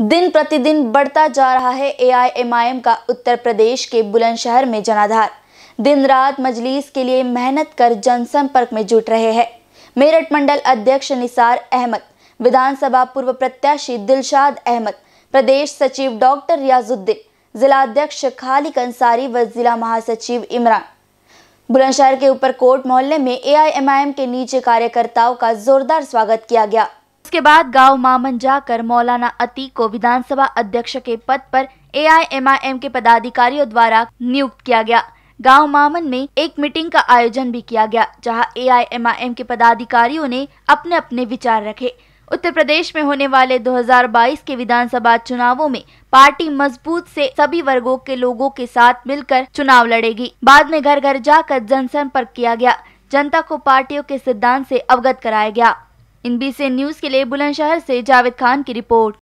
दिन प्रतिदिन बढ़ता जा रहा है एआईएमआईएम का उत्तर प्रदेश के बुलंदशहर में जनाधार दिन रात मजलिस के लिए मेहनत कर जनसंपर्क में जुट रहे हैं मेरठ मंडल अध्यक्ष निसार अहमद विधानसभा पूर्व प्रत्याशी दिलशाद अहमद प्रदेश सचिव डॉक्टर रियाजुद्दीन जिला अध्यक्ष खालिक अंसारी व जिला महासचिव इमरान बुलंदशहर के ऊपर कोट मोहल्ले में एआईएमआईएम के नीचे कार्यकर्ताओं का जोरदार स्वागत किया गया इसके बाद गांव मामन जाकर मौलाना अतीक को विधानसभा अध्यक्ष के पद पर एआईएमआईएम के पदाधिकारियों द्वारा नियुक्त किया गया गांव मामन में एक मीटिंग का आयोजन भी किया गया जहां एआईएमआईएम के पदाधिकारियों ने अपने अपने विचार रखे उत्तर प्रदेश में होने वाले 2022 के विधानसभा चुनावों में पार्टी मजबूत से सभी वर्गों के लोगों के साथ मिलकर चुनाव लड़ेगी बाद में घर घर जाकर जनसंपर्क किया गया जनता को पार्टियों के सिद्धांत से अवगत कराया गया इन बी न्यूज़ के लिए बुलंदशहर से जावेद खान की रिपोर्ट